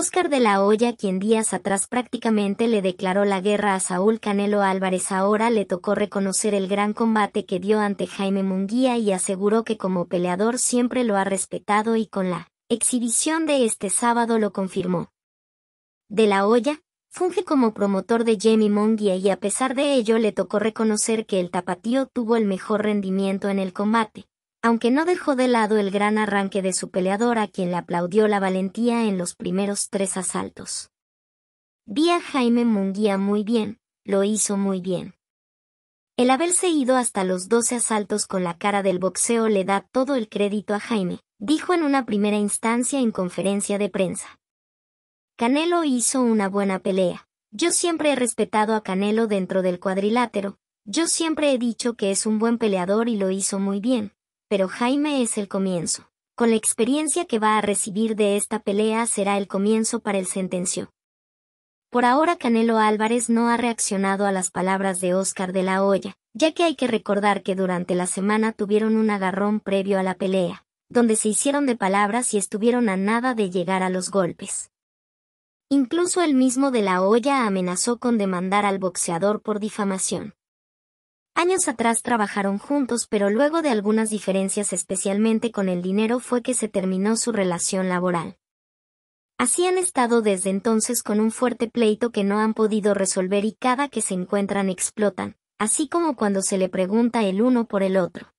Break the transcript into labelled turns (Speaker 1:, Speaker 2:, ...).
Speaker 1: Óscar de la Hoya, quien días atrás prácticamente le declaró la guerra a Saúl Canelo Álvarez, ahora le tocó reconocer el gran combate que dio ante Jaime Munguía y aseguró que como peleador siempre lo ha respetado y con la exhibición de este sábado lo confirmó. De la Hoya, funge como promotor de Jamie Munguía y a pesar de ello le tocó reconocer que el tapatío tuvo el mejor rendimiento en el combate, aunque no dejó de lado el gran arranque de su peleador a quien le aplaudió la valentía en los primeros tres asaltos. Vi a Jaime Munguía muy bien, lo hizo muy bien. El haberse ido hasta los doce asaltos con la cara del boxeo le da todo el crédito a Jaime, dijo en una primera instancia en conferencia de prensa. Canelo hizo una buena pelea. Yo siempre he respetado a Canelo dentro del cuadrilátero, yo siempre he dicho que es un buen peleador y lo hizo muy bien, pero Jaime es el comienzo. Con la experiencia que va a recibir de esta pelea será el comienzo para el sentencio. Por ahora Canelo Álvarez no ha reaccionado a las palabras de Oscar de la Hoya, ya que hay que recordar que durante la semana tuvieron un agarrón previo a la pelea, donde se hicieron de palabras y estuvieron a nada de llegar a los golpes. Incluso el mismo de la Hoya amenazó con demandar al boxeador por difamación. Años atrás trabajaron juntos pero luego de algunas diferencias especialmente con el dinero fue que se terminó su relación laboral. Así han estado desde entonces con un fuerte pleito que no han podido resolver y cada que se encuentran explotan, así como cuando se le pregunta el uno por el otro.